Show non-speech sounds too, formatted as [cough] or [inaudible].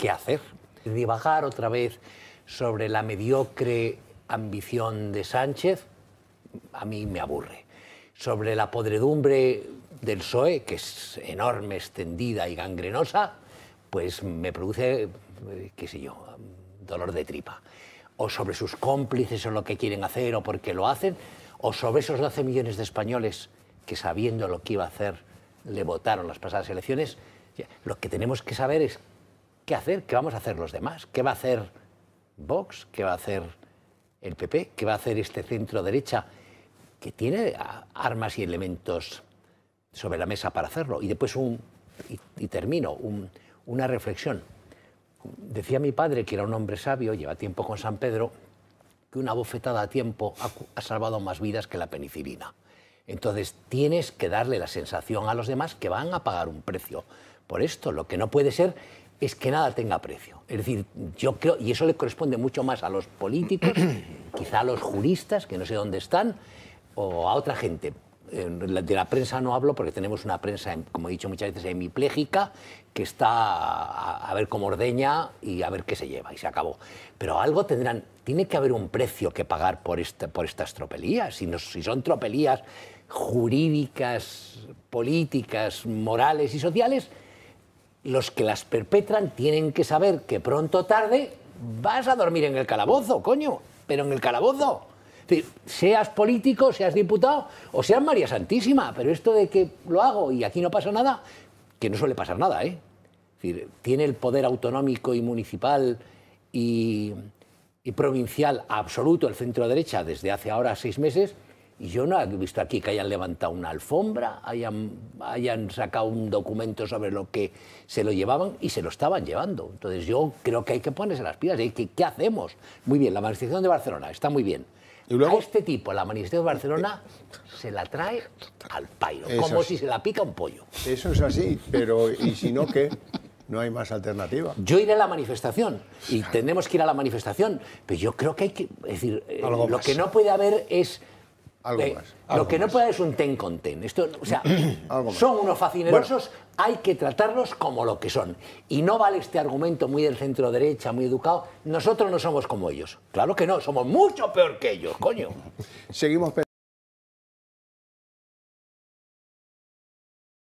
qué hacer. Divagar otra vez sobre la mediocre ambición de Sánchez, a mí me aburre. Sobre la podredumbre del PSOE, que es enorme, extendida y gangrenosa, pues me produce, eh, qué sé yo, dolor de tripa. O sobre sus cómplices o lo que quieren hacer o por qué lo hacen, o sobre esos 12 millones de españoles que sabiendo lo que iba a hacer le votaron las pasadas elecciones. Lo que tenemos que saber es qué hacer, qué vamos a hacer los demás, qué va a hacer Vox, qué va a hacer el PP, qué va a hacer este centro derecha, que tiene ah, armas y elementos sobre la mesa para hacerlo. Y después un, y, termino, una reflexión. Decía mi padre, que era un hombre sabio, lleva tiempo con San Pedro, que una bofetada a tiempo ha salvado más vidas que la penicilina. Entonces tienes que darle la sensación a los demás que van a pagar un precio por esto. Lo que no puede ser es que nada tenga precio. Es decir, yo creo, y eso le corresponde mucho más a los políticos, [clears throat] quizá a los juristas, que no sé dónde están, o a otra gente. De la prensa no hablo porque tenemos una prensa, como he dicho muchas veces, hemipléjica, que está a, ver cómo ordeña y a ver qué se lleva, y se acabó. Pero algo tendrán, tiene que haber un precio que pagar por, por estas tropelías. Si, si son tropelías jurídicas, políticas, morales y sociales, los que las perpetran tienen que saber que pronto o tarde vas a dormir en el calabozo, coño, pero en el calabozo. Seas político, seas diputado o seas María Santísima, pero esto de que lo hago y aquí no pasa nada, que no suele pasar nada, ¿eh? tiene el poder autonómico y municipal y provincial absoluto el centro derecha desde hace ahora seis meses y yo no he visto aquí que hayan levantado una alfombra, hayan, hayan sacado un documento sobre lo que se lo llevaban y se lo estaban llevando. Entonces yo creo que hay que ponerse las pilas. ¿Qué, qué hacemos? Muy bien, la manifestación de Barcelona está muy bien. ¿Y luego? este tipo, la manifestación de Barcelona, se la trae al pairo, como si se la pica un pollo. Eso es así, pero ¿y si no qué? No hay más alternativa. Yo iré a la manifestación y tenemos que ir a la manifestación, pero yo creo que hay que... Es decir, eh, lo que no puede haber es lo que no puede es un ten con ten. Esto, [clears throat] son unos facinerosos, hay que tratarlos como lo que son. Y no vale este argumento muy del centro derecha, muy educado. Nosotros no somos como ellos. Claro que no, somos mucho peor que ellos, coño. [laughs] Seguimos